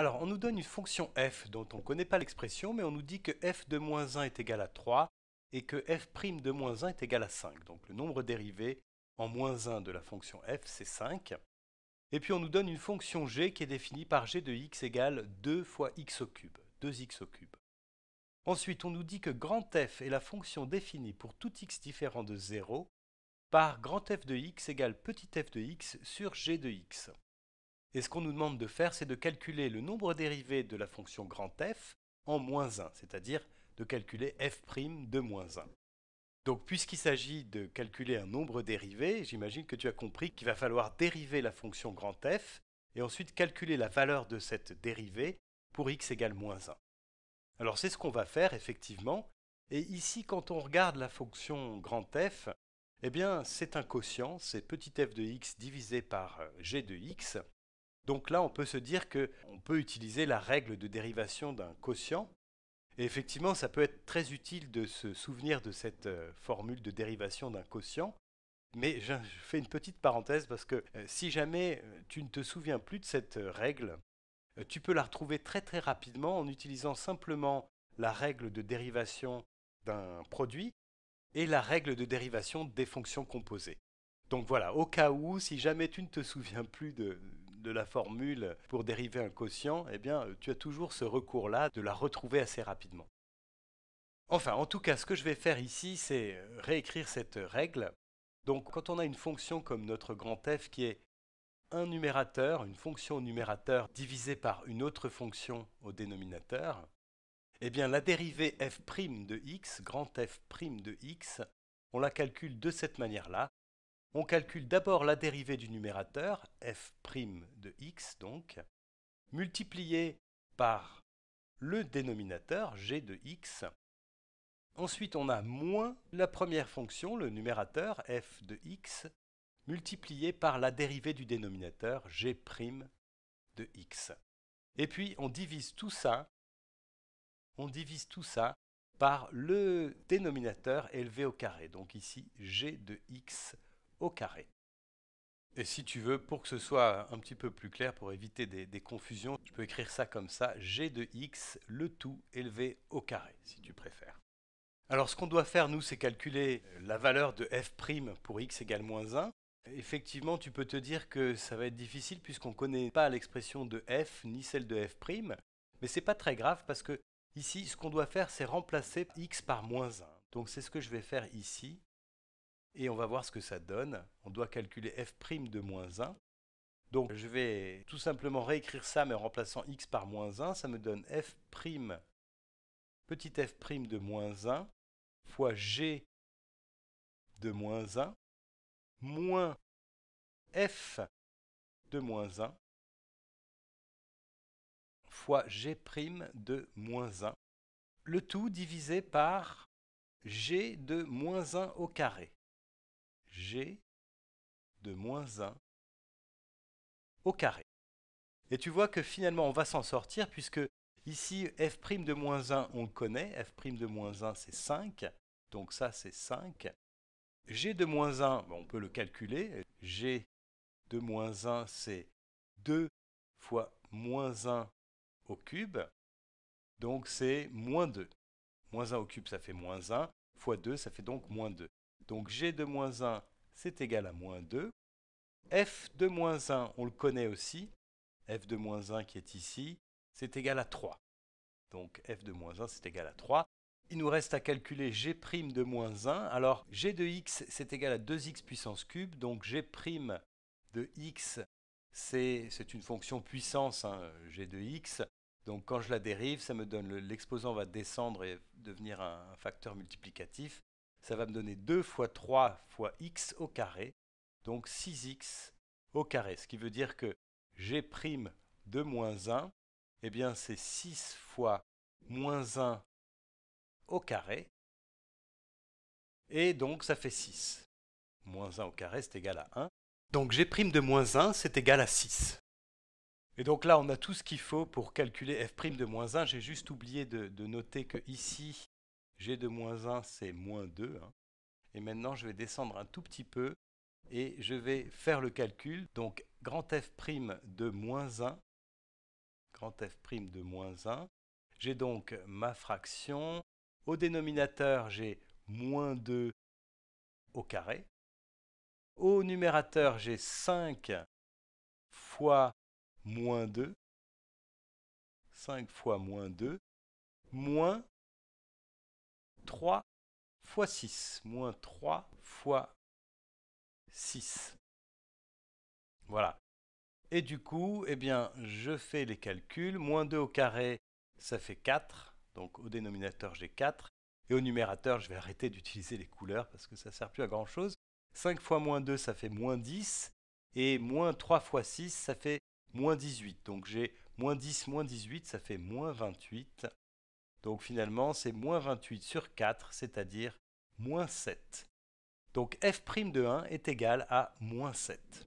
Alors, on nous donne une fonction f dont on ne connaît pas l'expression, mais on nous dit que f de moins 1 est égal à 3 et que f' de moins 1 est égal à 5. Donc le nombre dérivé en moins 1 de la fonction f, c'est 5. Et puis on nous donne une fonction g qui est définie par g de x égale 2 fois x au cube, 2x au cube. Ensuite, on nous dit que grand F est la fonction définie pour tout x différent de 0 par grand F de x égale petit f de x sur g de x. Et ce qu'on nous demande de faire, c'est de calculer le nombre dérivé de la fonction grand f en moins 1, c'est-à-dire de calculer f' de moins 1. Donc puisqu'il s'agit de calculer un nombre dérivé, j'imagine que tu as compris qu'il va falloir dériver la fonction grand f et ensuite calculer la valeur de cette dérivée pour x égale moins 1. Alors c'est ce qu'on va faire effectivement, et ici quand on regarde la fonction grand f, eh bien c'est un quotient, c'est petit f de x divisé par euh, g de x, donc là, on peut se dire que on peut utiliser la règle de dérivation d'un quotient. Et effectivement, ça peut être très utile de se souvenir de cette euh, formule de dérivation d'un quotient. Mais je fais une petite parenthèse parce que euh, si jamais euh, tu ne te souviens plus de cette règle, tu peux la retrouver très très rapidement en utilisant simplement la règle de dérivation d'un produit et la règle de dérivation des fonctions composées. Donc voilà, au cas où, si jamais tu ne te souviens plus de, de la formule pour dériver un quotient, eh bien, tu as toujours ce recours-là de la retrouver assez rapidement. Enfin, en tout cas, ce que je vais faire ici, c'est réécrire cette règle. Donc, quand on a une fonction comme notre grand F qui est un numérateur, une fonction au numérateur divisée par une autre fonction au dénominateur, eh bien, la dérivée f' de x, grand f' de x, on la calcule de cette manière-là, on calcule d'abord la dérivée du numérateur, f' de x donc, multipliée par le dénominateur, g de x. Ensuite, on a moins la première fonction, le numérateur, f de x, multipliée par la dérivée du dénominateur, g' de x. Et puis, on divise tout ça, on divise tout ça par le dénominateur élevé au carré, donc ici, g de x au carré. Et si tu veux, pour que ce soit un petit peu plus clair, pour éviter des, confusions, je peux écrire ça comme ça, g de x, le tout élevé au carré, si tu préfères. Alors ce qu'on doit faire, nous, c'est calculer la valeur de f' pour x égale moins 1. Effectivement, tu peux te dire que ça va être difficile puisqu'on ne connaît pas l'expression de f ni celle de f', mais ce n'est pas très grave parce que ici, ce qu'on doit faire, c'est remplacer x par moins 1. Donc c'est ce que je vais faire ici. Et on va voir ce que ça donne. On doit calculer f' de moins 1. Donc je vais tout simplement réécrire ça, mais en remplaçant x par moins 1, ça me donne f' petit f' de moins 1 fois g de moins 1 moins f de moins 1 fois g' de moins 1. Le tout divisé par g de moins 1 au carré g de moins 1 au carré. Et tu vois que finalement, on va s'en sortir puisque ici, f' de moins 1, on le connaît. f' de moins 1, c'est 5. Donc ça, c'est 5. g de moins 1, on peut le calculer. g de moins 1, c'est 2 fois moins 1 au cube. Donc c'est moins 2. Moins 1 au cube, ça fait moins 1. Fois 2, ça fait donc moins 2. Donc g de moins 1, c'est égal à moins 2. f de moins 1, on le connaît aussi, f de moins 1 qui est ici, c'est égal à 3. Donc f de moins 1, c'est égal à 3. Il nous reste à calculer g' de moins 1. Alors g de x, c'est égal à 2x puissance cube, donc g' de x, c'est une fonction puissance, hein, g de x. Donc quand je la dérive, ça me donne l'exposant va descendre et devenir un facteur multiplicatif ça va me donner 2 fois 3 fois x au carré, donc 6x au carré. Ce qui veut dire que g' de moins 1, eh bien c'est 6 fois moins 1 au carré, et donc ça fait 6. Moins 1 au carré, c'est égal à 1. Donc g' de moins 1, c'est égal à 6. Et donc là, on a tout ce qu'il faut pour calculer f' de moins 1. J'ai juste oublié de, de noter que ici, G de moins 1, c'est moins 2. Hein. Et maintenant, je vais descendre un tout petit peu et je vais faire le calcul. Donc, grand F' de moins 1, grand F' de moins 1. J'ai donc ma fraction. Au dénominateur, j'ai moins 2 au carré. Au numérateur, j'ai 5 fois moins 2. 5 fois moins 2, moins 3 fois 6. Moins 3 fois 6. Voilà. Et du coup, eh bien, je fais les calculs. Moins 2 au carré, ça fait 4. Donc au dénominateur, j'ai 4. Et au numérateur, je vais arrêter d'utiliser les couleurs parce que ça ne sert plus à grand-chose. 5 fois moins 2, ça fait moins 10. Et moins 3 fois 6, ça fait moins 18. Donc j'ai moins 10, moins 18, ça fait moins 28. Donc finalement, c'est moins 28 sur 4, c'est-à-dire moins 7. Donc f' de 1 est égal à moins 7.